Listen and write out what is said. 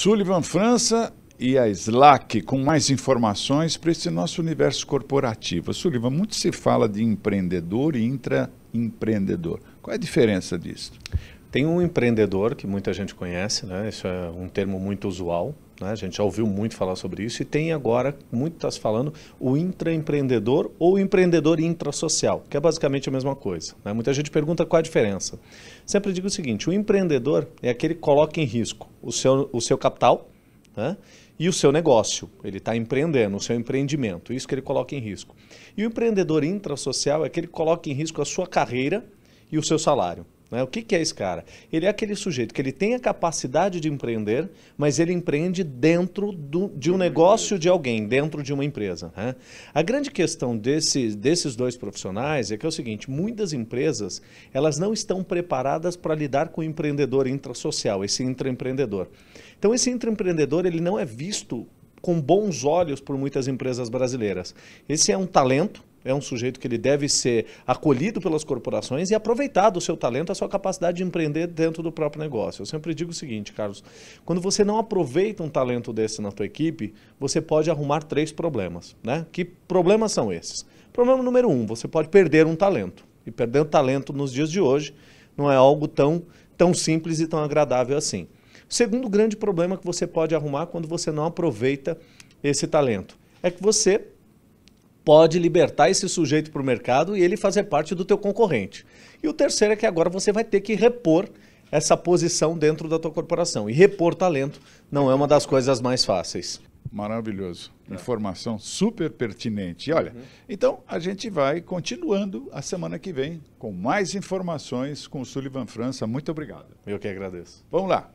Sullivan França e a Slack com mais informações para esse nosso universo corporativo. Sullivan, muito se fala de empreendedor e intraempreendedor. Qual é a diferença disso? Tem um empreendedor que muita gente conhece, né? Isso é um termo muito usual, né? A gente já ouviu muito falar sobre isso e tem agora, muito está se falando, o intraempreendedor ou empreendedor intrasocial, que é basicamente a mesma coisa. Né? Muita gente pergunta qual a diferença. Sempre digo o seguinte, o empreendedor é aquele que coloca em risco o seu, o seu capital né? e o seu negócio. Ele está empreendendo, o seu empreendimento, isso que ele coloca em risco. E o empreendedor intrasocial é aquele que coloca em risco a sua carreira e o seu salário. Né? O que, que, é esse cara? Ele é aquele sujeito que ele tem a capacidade de empreender, mas ele empreende dentro do, de um negócio de alguém, dentro de uma empresa. Né? A grande questão desse, desses dois profissionais é que é o seguinte, muitas empresas elas não estão preparadas para lidar com o empreendedor intrasocial, esse intraempreendedor. Então esse intraempreendedor ele não é visto com bons olhos por muitas empresas brasileiras. Esse é um talento, é um sujeito que ele deve ser acolhido pelas corporações e aproveitado o seu talento, a sua capacidade de empreender dentro do próprio negócio. Eu sempre digo o seguinte, Carlos, quando você não aproveita um talento desse na tua equipe, você pode arrumar três problemas, né? Que problemas são esses? Problema número um, você pode perder um talento. E perder um talento nos dias de hoje não é algo tão, tão simples e tão agradável assim. Segundo grande problema que você pode arrumar quando você não aproveita esse talento é que você pode libertar esse sujeito para o mercado e ele fazer parte do teu concorrente. E o terceiro é que agora você vai ter que repor essa posição dentro da tua corporação. E repor talento não é uma das coisas mais fáceis. Maravilhoso. É. Informação super pertinente. E olha, uhum. então a gente vai continuando a semana que vem com mais informações com o Sullivan França. Muito obrigado. Eu que agradeço. Vamos lá.